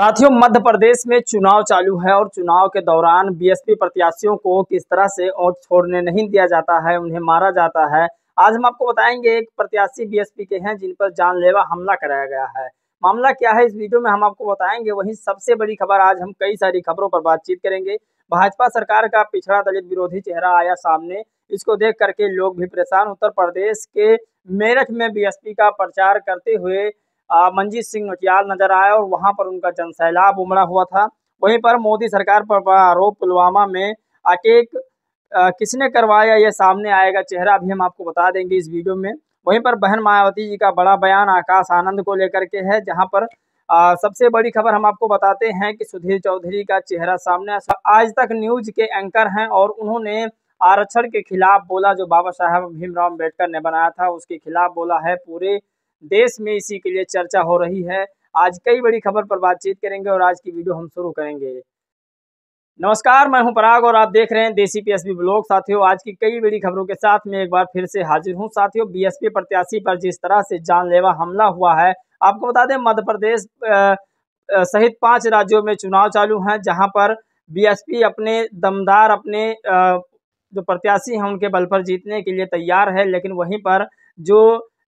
साथियों मध्य प्रदेश में चुनाव चालू है और चुनाव के दौरान बीएसपी प्रत्याशियों को किस तरह से और छोड़ने नहीं दिया जाता है उन्हें मारा जाता है आज हम आपको बताएंगे एक प्रत्याशी बीएसपी के हैं जिन पर जानलेवा हमला कराया गया है मामला क्या है इस वीडियो में हम आपको बताएंगे वही सबसे बड़ी खबर आज हम कई सारी खबरों पर बातचीत करेंगे भाजपा सरकार का पिछड़ा दलित विरोधी चेहरा आया सामने इसको देख करके लोग भी परेशान उत्तर प्रदेश के मेरठ में बीएसपी का प्रचार करते हुए मंजीत सिंह नोटियाल नजर आया और वहां पर उनका जनसैलाब उमड़ा हुआ था वहीं पर मोदी सरकार पर आरोप पुलवामा में अटेक किसने करवाया यह सामने आएगा चेहरा भी हम आपको बता देंगे इस वीडियो में वहीं पर बहन मायावती जी का बड़ा बयान आकाश आनंद को लेकर के है जहां पर आ, सबसे बड़ी खबर हम आपको बताते हैं कि सुधीर चौधरी का चेहरा सामने आज तक न्यूज के एंकर हैं और उन्होंने आरक्षण के खिलाफ बोला जो बाबा साहब भीमराव अम्बेडकर ने बनाया था उसके खिलाफ बोला है पूरे देश में इसी के लिए चर्चा हो रही है आज कई बड़ी खबर पर बातचीत करेंगे और आज की वीडियो हम शुरू करेंगे नमस्कार मैं हूं पराग और आप देख रहे हैं देसी पीएसबी ब्लॉग साथियों आज की कई बड़ी खबरों के साथ मैं एक बार फिर से हाजिर हूं साथियों बीएसपी प्रत्याशी पर जिस तरह से जानलेवा हमला हुआ है आपको बता दें मध्य प्रदेश सहित पांच राज्यों में चुनाव चालू हैं जहां पर बीएसपी अपने दमदार अपने जो प्रत्याशी हैं उनके बल पर जीतने के लिए तैयार है लेकिन वहीं पर जो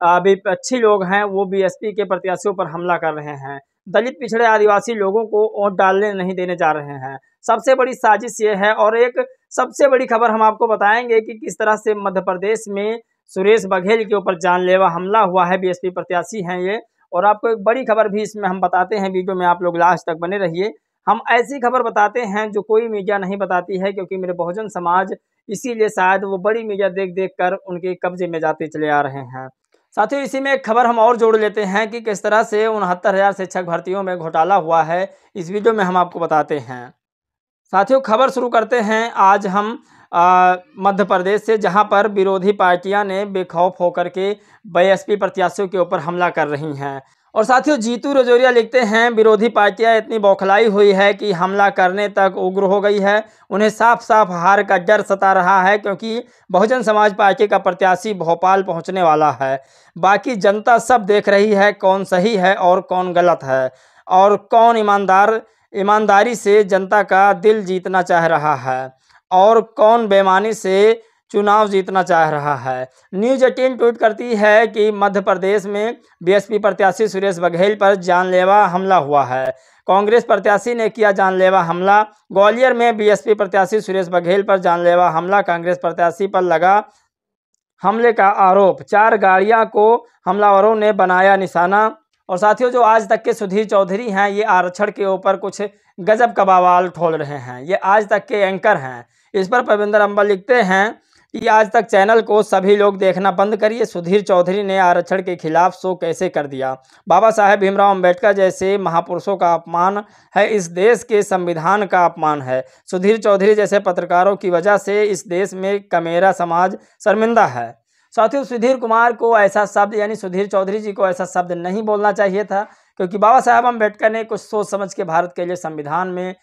अभी अच्छी लोग हैं वो बीएसपी के प्रत्याशियों पर हमला कर रहे हैं दलित पिछड़े आदिवासी लोगों को वोट डालने नहीं देने जा रहे हैं सबसे बड़ी साजिश ये है और एक सबसे बड़ी खबर हम आपको बताएंगे कि किस तरह से मध्य प्रदेश में सुरेश बघेल के ऊपर जानलेवा हमला हुआ है बीएसपी प्रत्याशी हैं ये और आपको एक बड़ी खबर भी इसमें हम बताते हैं वीडियो में आप लोग लास्ट तक बने रहिए हम ऐसी खबर बताते हैं जो कोई मीडिया नहीं बताती है क्योंकि मेरे बहुजन समाज इसीलिए शायद वो बड़ी मीडिया देख देख कर उनके कब्जे में जाते चले आ रहे हैं साथियों इसी में एक खबर हम और जोड़ लेते हैं कि किस तरह से उनहत्तर हज़ार शिक्षक भर्तियों में घोटाला हुआ है इस वीडियो में हम आपको बताते हैं साथियों खबर शुरू करते हैं आज हम मध्य प्रदेश से जहां पर विरोधी पार्टियां ने बेखौफ होकर के बी प्रत्याशियों के ऊपर हमला कर रही हैं और साथियों जीतू रजौरिया लिखते हैं विरोधी पार्टियां इतनी बौखलाई हुई है कि हमला करने तक उग्र हो गई है उन्हें साफ साफ हार का डर सता रहा है क्योंकि बहुजन समाज पार्टी का प्रत्याशी भोपाल पहुंचने वाला है बाकी जनता सब देख रही है कौन सही है और कौन गलत है और कौन ईमानदार ईमानदारी से जनता का दिल जीतना चाह रहा है और कौन बेमानी से चुनाव जीतना चाह रहा है न्यूज एटीन ट्वीट करती है कि मध्य प्रदेश में बीएसपी प्रत्याशी सुरेश बघेल पर जानलेवा हमला हुआ है कांग्रेस प्रत्याशी ने किया जानलेवा हमला ग्वालियर में बीएसपी प्रत्याशी सुरेश बघेल पर जानलेवा हमला कांग्रेस प्रत्याशी पर लगा हमले का आरोप चार गाड़िया को हमलावरों ने बनाया निशाना और साथियों जो आज तक के सुधीर चौधरी हैं ये आरक्षण के ऊपर कुछ गजब का बवाल ठोल रहे हैं ये आज तक के एंकर हैं इस पर पविंदर अम्बल लिखते हैं कि आज तक चैनल को सभी लोग देखना बंद करिए सुधीर चौधरी ने आरक्षण के खिलाफ शो कैसे कर दिया बाबा साहेब भीमराव अंबेडकर जैसे महापुरुषों का अपमान है इस देश के संविधान का अपमान है सुधीर चौधरी जैसे पत्रकारों की वजह से इस देश में कमेरा समाज शर्मिंदा है साथियों सुधीर कुमार को ऐसा शब्द यानी सुधीर चौधरी जी को ऐसा शब्द नहीं बोलना चाहिए था क्योंकि बाबा साहेब अम्बेडकर ने कुछ सोच समझ के भारत के लिए संविधान में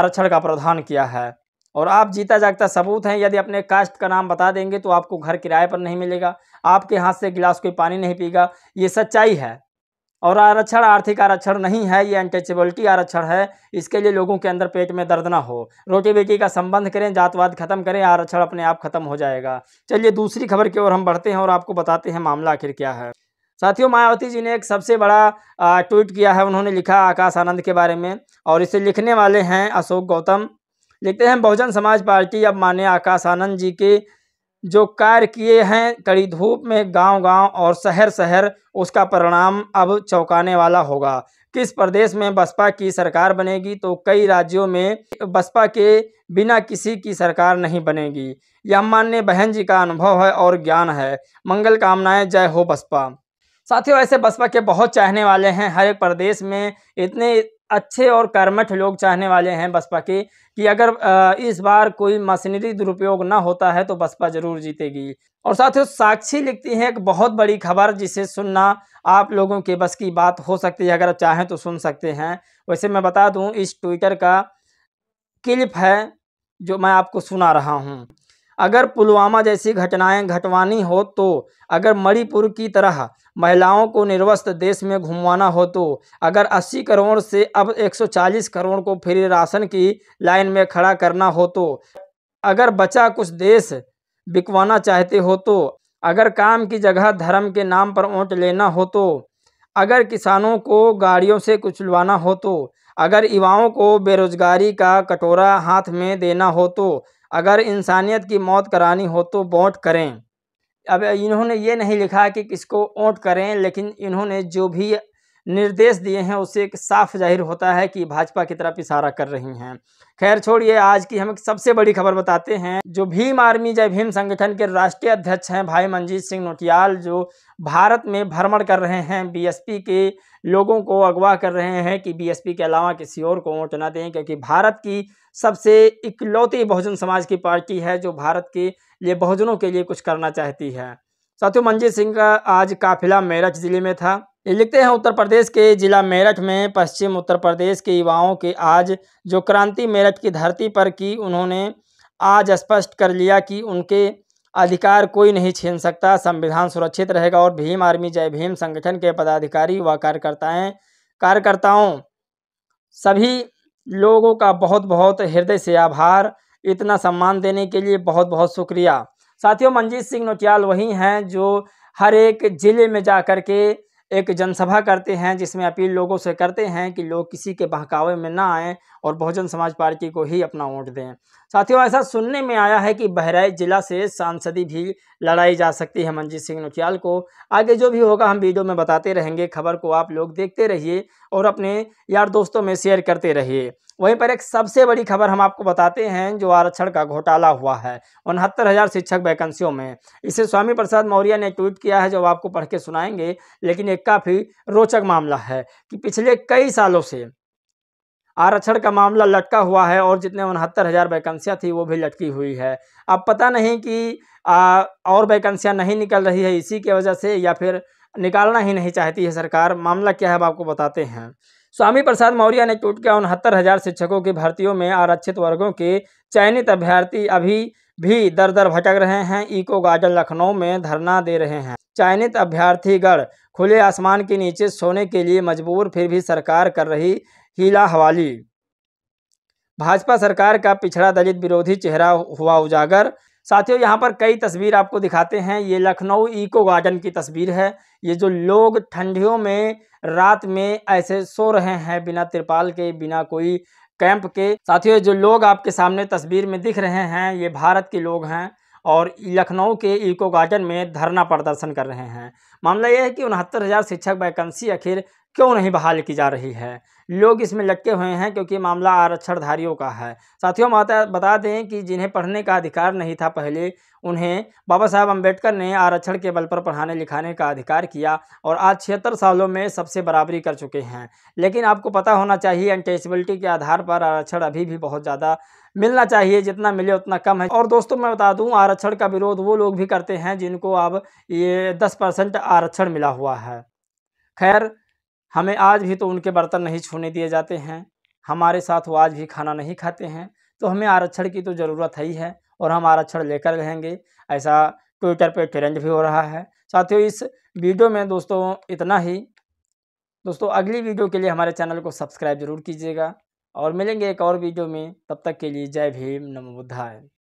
आरक्षण का प्रावधान किया है और आप जीता जागता सबूत हैं यदि अपने कास्ट का नाम बता देंगे तो आपको घर किराए पर नहीं मिलेगा आपके हाथ से गिलास कोई पानी नहीं पीगा ये सच्चाई है और आरक्षण आर्थिक आरक्षण नहीं है ये अनटचेबिलिटी आरक्षण है इसके लिए लोगों के अंदर पेट में दर्द ना हो रोटी बेटी का संबंध करें जातवाद खत्म करें आरक्षण अपने आप खत्म हो जाएगा चलिए दूसरी खबर की ओर हम बढ़ते हैं और आपको बताते हैं मामला आखिर क्या है साथियों मायावती जी ने एक सबसे बड़ा ट्वीट किया है उन्होंने लिखा आकाश आनंद के बारे में और इसे लिखने वाले हैं अशोक गौतम देखते हैं बहुजन समाज पार्टी अब माने आकाश आनंद जी के जो कार्य किए हैं कड़ी धूप में गांव गांव और शहर शहर उसका परिणाम अब चौंकाने वाला होगा किस प्रदेश में बसपा की सरकार बनेगी तो कई राज्यों में बसपा के बिना किसी की सरकार नहीं बनेगी यह मान्य बहन जी का अनुभव है और ज्ञान है मंगल कामनाएं जय हो बसपा साथियों ऐसे बसपा के बहुत चाहने वाले हैं हर एक प्रदेश में इतने अच्छे और कर्मठ लोग चाहने वाले हैं बसपा के कि अगर इस बार कोई मशीनरी दुरुपयोग ना होता है तो बसपा जरूर जीतेगी और साथ ही साक्षी लिखती है एक बहुत बड़ी खबर जिसे सुनना आप लोगों के बस की बात हो सकती है अगर आप चाहें तो सुन सकते हैं वैसे मैं बता दूं इस ट्विटर का क्लिप है जो मैं आपको सुना रहा हूं अगर पुलवामा जैसी घटनाएं घटवानी हो तो अगर मणिपुर की तरह महिलाओं को निर्वस्त देश में घुमवाना हो तो अगर 80 करोड़ से अब 140 करोड़ को फ्री राशन की लाइन में खड़ा करना हो तो अगर बचा कुछ देश बिकवाना चाहते हो तो अगर काम की जगह धर्म के नाम पर ओट लेना हो तो अगर किसानों को गाड़ियों से कुचलवाना हो तो अगर युवाओं को बेरोजगारी का कटोरा हाथ में देना हो तो अगर इंसानियत की मौत करानी हो तो वोट करें अब इन्होंने ये नहीं लिखा कि किसको वोट करें लेकिन इन्होंने जो भी निर्देश दिए हैं उससे साफ जाहिर होता है कि भाजपा की तरफ इशारा कर रही हैं खैर छोड़िए आज की हम सबसे बड़ी खबर बताते हैं जो भीम आर्मी जय भीम संगठन के राष्ट्रीय अध्यक्ष हैं भाई मंजीत सिंह नोटियाल जो भारत में भ्रमण कर रहे हैं बीएसपी के लोगों को अगवा कर रहे हैं कि बीएसपी के अलावा किसी और को वोट ना दें क्योंकि भारत की सबसे इकलौती बहुजन समाज की पार्टी है जो भारत के लिए बहुजनों के लिए कुछ करना चाहती है साथियों मंजीत सिंह का आज काफिला मेरठ जिले में था ये लिखते हैं उत्तर प्रदेश के जिला मेरठ में पश्चिम उत्तर प्रदेश के युवाओं के आज जो क्रांति मेरठ की धरती पर की उन्होंने आज स्पष्ट कर लिया कि उनके अधिकार कोई नहीं छीन सकता संविधान सुरक्षित रहेगा और भीम आर्मी जय भीम संगठन के पदाधिकारी व कार्यकर्ताएँ कार्यकर्ताओं सभी लोगों का बहुत बहुत हृदय से आभार इतना सम्मान देने के लिए बहुत बहुत शुक्रिया साथियों मंजीत सिंह नोटियाल वही हैं जो हर एक ज़िले में जा कर के एक जनसभा करते हैं जिसमें अपील लोगों से करते हैं कि लोग किसी के बहकावे में ना आएं और बहुजन समाज पार्टी को ही अपना वोट दें साथियों ऐसा सुनने में आया है कि बहराइच ज़िला से सांसदी भी लड़ाई जा सकती है मंजीत सिंह नोटियाल को आगे जो भी होगा हम वीडियो में बताते रहेंगे खबर को आप लोग देखते रहिए और अपने यार दोस्तों में शेयर करते रहिए वहीं पर एक सबसे बड़ी खबर हम आपको बताते हैं जो आरक्षण का घोटाला हुआ है उनहत्तर हज़ार शिक्षक वैकेंसियों में इसे स्वामी प्रसाद मौर्य ने ट्वीट किया है जो आपको पढ़ के सुनाएंगे लेकिन एक काफ़ी रोचक मामला है कि पिछले कई सालों से आरक्षण का मामला लटका हुआ है और जितने उनहत्तर हज़ार वैकेंसियाँ थी वो भी लटकी हुई है अब पता नहीं कि आ, और वैकेंसियाँ नहीं निकल रही है इसी की वजह से या फिर निकालना ही नहीं चाहती है सरकार मामला क्या है अब आपको बताते हैं स्वामी प्रसाद मौर्य ने टूट के उनहत्तर हजार शिक्षकों के भर्तियों में आरक्षित वर्गों के चयनित अभ्यर्थी अभी भी दर दर भटक रहे हैं इको गार्डन लखनऊ में धरना दे रहे हैं चयनित अभ्यर्थीगढ़ खुले आसमान के नीचे सोने के लिए मजबूर फिर भी सरकार कर रही हीला हवाली भाजपा सरकार का पिछड़ा दलित विरोधी चेहरा हुआ उजागर साथियों यहाँ पर कई तस्वीर आपको दिखाते हैं ये लखनऊ इको गार्डन की तस्वीर है ये जो लोग ठंडियों में रात में ऐसे सो रहे हैं बिना तिरपाल के बिना कोई कैंप के साथियों जो लोग आपके सामने तस्वीर में दिख रहे हैं ये भारत के लोग हैं और लखनऊ के इको गार्डन में धरना प्रदर्शन कर रहे हैं मामला यह है कि उनहत्तर हज़ार शिक्षक वैकेंसी आखिर क्यों नहीं बहाल की जा रही है लोग इसमें लटके हुए हैं क्योंकि मामला आरक्षणधारियों का है साथियों माता बता दें कि जिन्हें पढ़ने का अधिकार नहीं था पहले उन्हें बाबा साहब अम्बेडकर ने आरक्षण के बल पर पढ़ाने लिखाने का अधिकार किया और आज छिहत्तर सालों में सबसे बराबरी कर चुके हैं लेकिन आपको पता होना चाहिए अनटेचबिलिटी के आधार पर आरक्षण अभी भी बहुत ज़्यादा मिलना चाहिए जितना मिले उतना कम है और दोस्तों मैं बता दूं आरक्षण का विरोध वो लोग भी करते हैं जिनको अब ये दस परसेंट आरक्षण मिला हुआ है खैर हमें आज भी तो उनके बर्तन नहीं छूने दिए जाते हैं हमारे साथ वो आज भी खाना नहीं खाते हैं तो हमें आरक्षण की तो ज़रूरत है ही है और हम आरक्षण लेकर रहेंगे ऐसा ट्विटर पर ट्रेंड भी हो रहा है साथियों इस वीडियो में दोस्तों इतना ही दोस्तों अगली वीडियो के लिए हमारे चैनल को सब्सक्राइब जरूर कीजिएगा और मिलेंगे एक और वीडियो में तब तक के लिए जय भीम नमो बुद्धाय